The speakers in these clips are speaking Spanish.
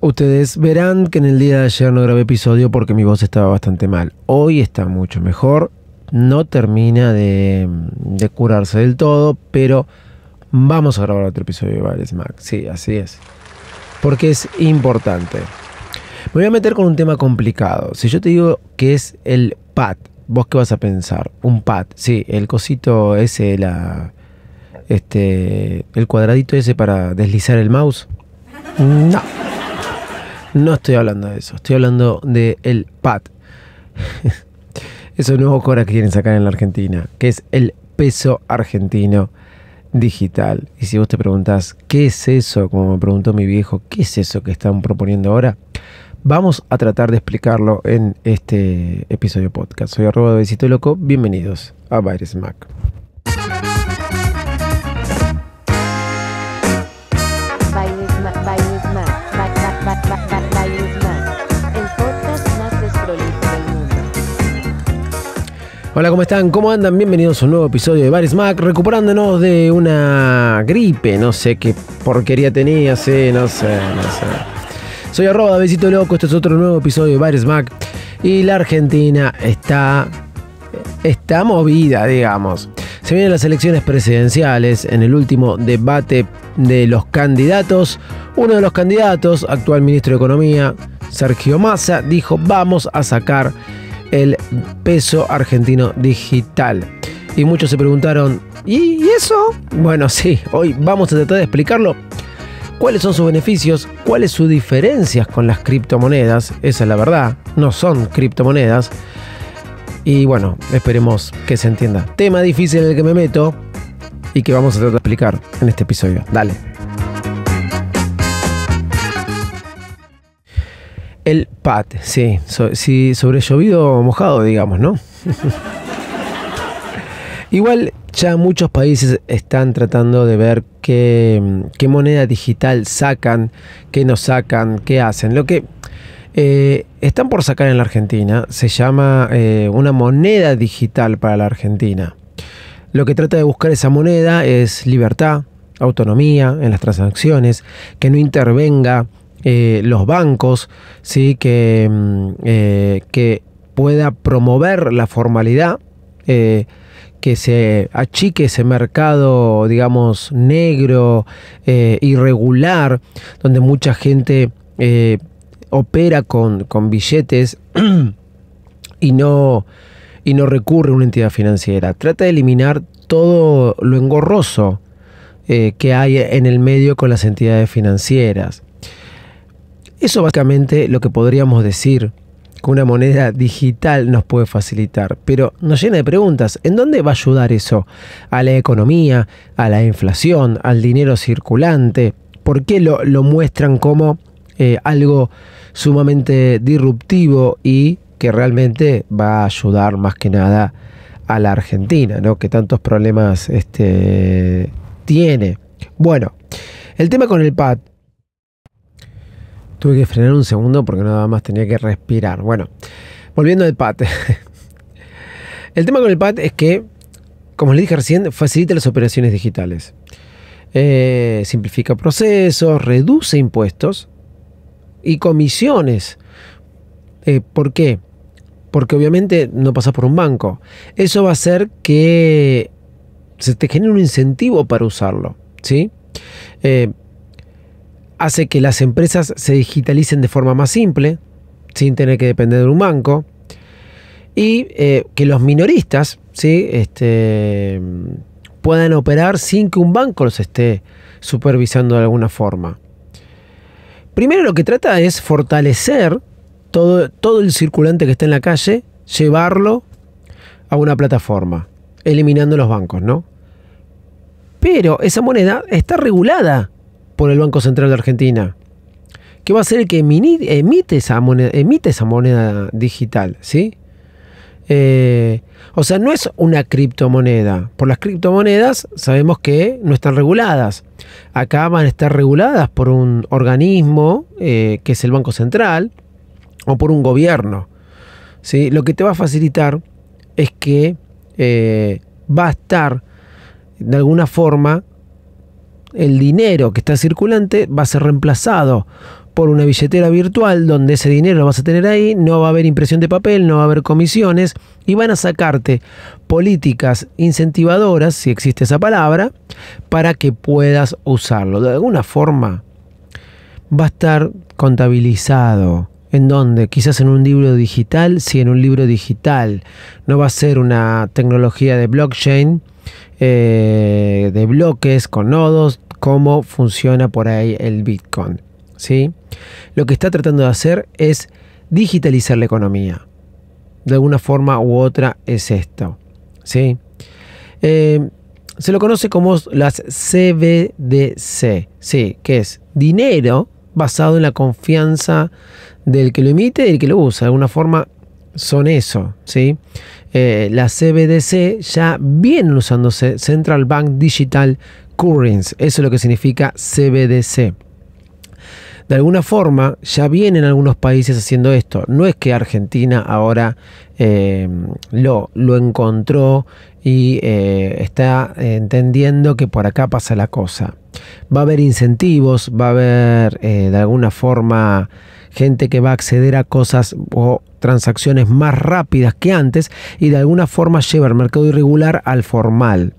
Ustedes verán que en el día de ayer no grabé episodio porque mi voz estaba bastante mal. Hoy está mucho mejor. No termina de, curarse del todo, pero vamos a grabar otro episodio de Valesmax. Mac. Sí, así es. Porque es importante. Me voy a meter con un tema complicado. Si yo te digo que es el pad, ¿vos qué vas a pensar? Un pad, sí, el cosito ese, la, este, el cuadradito ese para deslizar el mouse. No. No estoy hablando de eso, estoy hablando de el PAT. Ese nuevo CORA que quieren sacar en la Argentina, que es el peso argentino digital. Y si vos te preguntás, ¿qué es eso? Como me preguntó mi viejo, ¿qué es eso que están proponiendo ahora? Vamos a tratar de explicarlo en este episodio podcast. Soy arroba de Besito Loco, bienvenidos a Byres Mac. Hola, ¿cómo están? ¿Cómo andan? Bienvenidos a un nuevo episodio de Baris Mac, recuperándonos de una gripe, no sé qué porquería tenía, sí, no sé, no sé. Soy arroba Besito Loco, este es otro nuevo episodio de Bares Mac y la Argentina está, está movida, digamos. Se vienen las elecciones presidenciales en el último debate de los candidatos. Uno de los candidatos, actual ministro de Economía, Sergio Massa, dijo vamos a sacar el peso argentino digital. Y muchos se preguntaron, ¿y eso? Bueno, sí, hoy vamos a tratar de explicarlo. ¿Cuáles son sus beneficios? ¿Cuáles sus diferencias con las criptomonedas? Esa es la verdad, no son criptomonedas. Y bueno, esperemos que se entienda. Tema difícil en el que me meto y que vamos a tratar de explicar en este episodio. Dale. El pat, sí, sobre llovido mojado, digamos, ¿no? Igual ya muchos países están tratando de ver qué, moneda digital sacan, qué no sacan, qué hacen. Lo que eh, están por sacar en la Argentina se llama eh, una moneda digital para la Argentina. Lo que trata de buscar esa moneda es libertad, autonomía en las transacciones, que no intervenga eh, los bancos, ¿sí? Mm, eh, que, pueda promover la formalidad, eh, que se achique ese mercado, digamos, negro, irregular, donde mucha gente opera con, billetes y no y no recurre a una entidad financiera. Trata de eliminar todo lo engorroso que hay en el medio con las entidades financieras. Eso básicamente lo que podríamos decir que una moneda digital nos puede facilitar, pero nos llena de preguntas. ¿En dónde va a ayudar eso? ¿A la economía? ¿A la inflación? ¿Al dinero circulante? ¿Por qué lo, muestran como eh, algo sumamente disruptivo y que realmente va a ayudar más que nada a la Argentina, ¿no? que tantos problemas este, tiene? Bueno, el tema con el PAT Tuve que frenar un segundo porque nada más tenía que respirar. Bueno, volviendo al PAT. el tema con el PAT es que, como les dije recién, facilita las operaciones digitales. Eh, simplifica procesos, reduce impuestos y comisiones. Eh, ¿Por qué? Porque obviamente no pasa por un banco. Eso va a hacer que se te genere un incentivo para usarlo. ¿sí? Eh, hace que las empresas se digitalicen de forma más simple, sin tener que depender de un banco, y eh, que los minoristas ¿sí? Este, puedan operar sin que un banco los esté supervisando de alguna forma. Primero lo que trata es fortalecer todo, todo el circulante que está en la calle, llevarlo a una plataforma, eliminando los bancos, ¿no? Pero esa moneda está regulada por el Banco Central de Argentina, que va a ser el que emite esa moneda, emite esa moneda digital, ¿sí? Eh, o sea, no es una criptomoneda. Por las criptomonedas sabemos que no están reguladas. Acá van a estar reguladas por un organismo eh, que es el Banco Central o por un gobierno. ¿sí? Lo que te va a facilitar es que eh, va a estar de alguna forma el dinero que está circulante va a ser reemplazado por una billetera virtual donde ese dinero lo vas a tener ahí, no va a haber impresión de papel, no va a haber comisiones y van a sacarte políticas incentivadoras, si existe esa palabra, para que puedas usarlo. De alguna forma va a estar contabilizado. ¿En dónde? Quizás en un libro digital, Si en un libro digital. No va a ser una tecnología de blockchain, eh, de bloques con nodos, cómo funciona por ahí el Bitcoin. ¿sí? Lo que está tratando de hacer es digitalizar la economía. De alguna forma u otra es esto. ¿sí? Eh, se lo conoce como las CBDC, ¿sí? que es dinero basado en la confianza del que lo emite y el que lo usa. De alguna forma son eso. ¿sí? Eh, las CBDC ya vienen usándose Central Bank Digital Currents, eso es lo que significa CBDC. De alguna forma, ya vienen algunos países haciendo esto. No es que Argentina ahora eh, lo, lo, encontró y eh, está entendiendo que por acá pasa la cosa. Va a haber incentivos, va a haber eh, de alguna forma gente que va a acceder a cosas o transacciones más rápidas que antes y de alguna forma lleva el mercado irregular al formal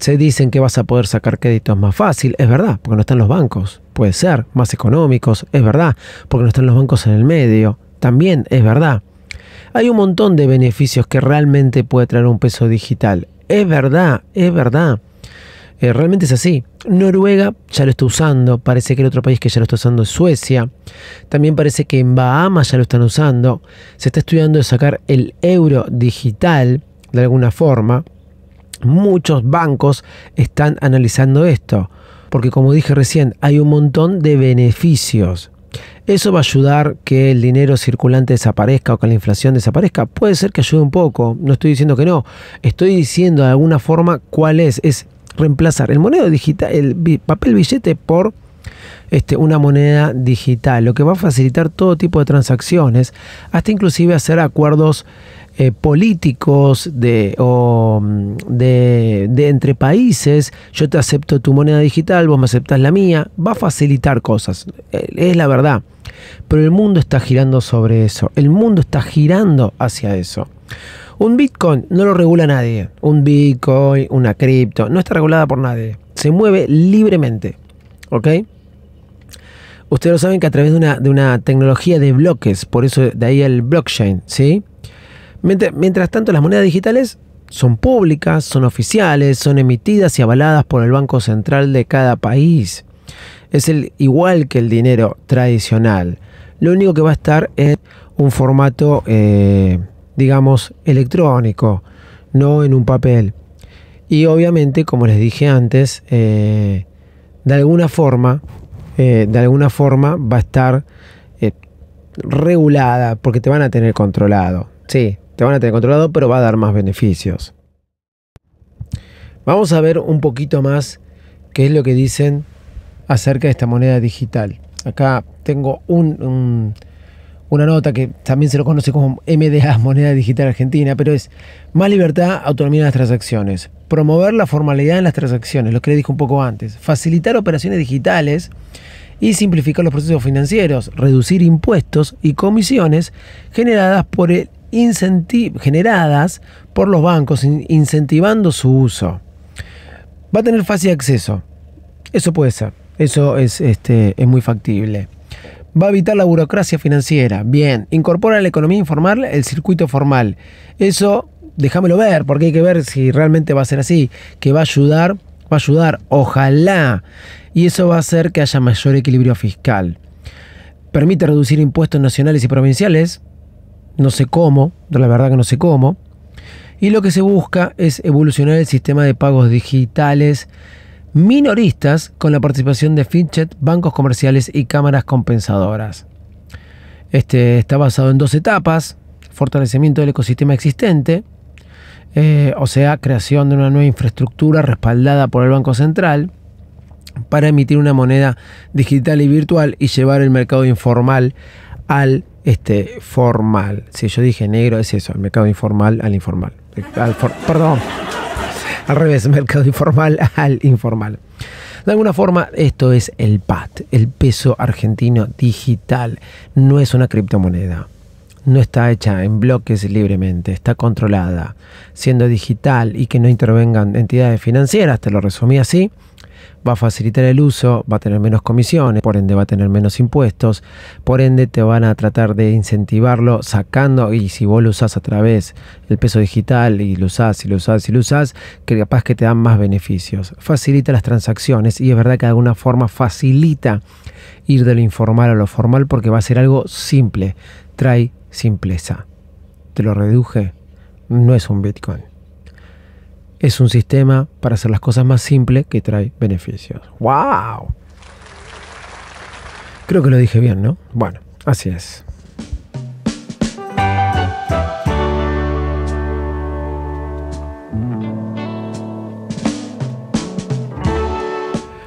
se dicen que vas a poder sacar créditos más fácil, es verdad, porque no están los bancos, puede ser, más económicos, es verdad, porque no están los bancos en el medio, también es verdad. Hay un montón de beneficios que realmente puede traer un peso digital, es verdad, es verdad. Eh, realmente es así. Noruega ya lo está usando, parece que el otro país que ya lo está usando es Suecia. También parece que en Bahamas ya lo están usando. Se está estudiando de sacar el euro digital de alguna forma. Muchos bancos están analizando esto, porque como dije recién, hay un montón de beneficios. ¿Eso va a ayudar que el dinero circulante desaparezca o que la inflación desaparezca? Puede ser que ayude un poco, no estoy diciendo que no, estoy diciendo de alguna forma cuál es, es reemplazar el moneda digital, el papel billete por este, una moneda digital, lo que va a facilitar todo tipo de transacciones, hasta inclusive hacer acuerdos eh, políticos de, o mm, de, entre países, yo te acepto tu moneda digital, vos me aceptas la mía, va a facilitar cosas, eh, es la verdad. Pero el mundo está girando sobre eso, el mundo está girando hacia eso. Un Bitcoin no lo regula nadie, un Bitcoin, una cripto, no está regulada por nadie, se mueve libremente, ¿ok? Ustedes lo saben que a través de una, de una tecnología de bloques, por eso de ahí el blockchain, ¿sí? Mientras, tanto, las monedas digitales son públicas, son oficiales, son emitidas y avaladas por el Banco Central de cada país. Es el, igual que el dinero tradicional. Lo único que va a estar es un formato, eh, digamos, electrónico, no en un papel. Y obviamente, como les dije antes, eh, de alguna forma, eh, de alguna forma va a estar regulada, porque te van a tener controlado. Sí, te van a tener controlado, pero va a dar más beneficios. Vamos a ver un poquito más qué es lo que dicen acerca de esta moneda digital. Acá tengo una nota que también se lo conoce como MDA, Moneda Digital Argentina, pero es más libertad, autonomía de las transacciones, promover la formalidad en las transacciones, lo que le dije un poco antes, facilitar operaciones digitales y simplificar los procesos financieros, reducir impuestos y comisiones generadas por el generadas por los bancos, incentivando su uso. Va a tener fácil acceso. Eso puede ser. Eso es, este, es muy factible. Va a evitar la burocracia financiera. Bien. Incorpora a la economía informal el circuito formal. Eso, déjamelo ver, porque hay que ver si realmente va a ser así. Que va a ayudar, va a ayudar. Ojalá. Y eso va a hacer que haya mayor equilibrio fiscal. Permite reducir impuestos nacionales y provinciales no sé cómo, la verdad que no sé cómo. Y lo que se busca es evolucionar el sistema de pagos digitales minoristas con la participación de Finchet, bancos comerciales y cámaras compensadoras. Este está basado en dos etapas, fortalecimiento del ecosistema existente, eh, o sea, creación de una nueva infraestructura respaldada por el Banco Central para emitir una moneda digital y virtual y llevar el mercado informal al este, formal. Si yo dije negro, es eso, el mercado informal al informal. perdón, al revés, mercado informal al informal. De alguna forma, esto es el PAT, el peso argentino digital. No es una criptomoneda. No está hecha en bloques libremente, está controlada. Siendo digital y que no intervengan entidades financieras, te lo resumí así, va a facilitar el uso, va a tener menos comisiones, por ende va a tener menos impuestos, por ende te van a tratar de incentivarlo sacando y si vos lo usás a través del peso digital y lo usás y lo usás y lo usás, que capaz que te dan más beneficios. Facilita las transacciones y es verdad que de alguna forma facilita ir de lo informal a lo formal porque va a ser algo simple, trae simpleza. Te lo reduje, no es un Bitcoin es un sistema para hacer las cosas más simples que trae beneficios. ¡Wow! Creo que lo dije bien, ¿no? Bueno, así es.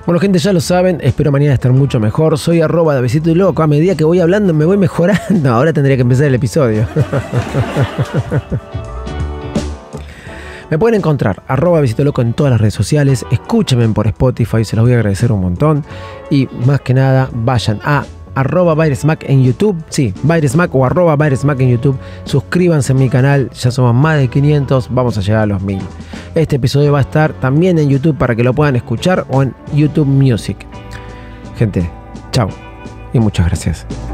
Bueno, gente, ya lo saben, espero mañana estar mucho mejor. Soy arroba de besito y loco. A medida que voy hablando me voy mejorando. Ahora tendría que empezar el episodio. Me pueden encontrar arroba en todas las redes sociales. Escúchenme por Spotify, se los voy a agradecer un montón. Y más que nada, vayan a arroba mac en YouTube. Sí, mac o arroba mac en YouTube. Suscríbanse a mi canal, ya somos más de 500, vamos a llegar a los mil. Este episodio va a estar también en YouTube para que lo puedan escuchar o en YouTube Music. Gente, chao y muchas gracias.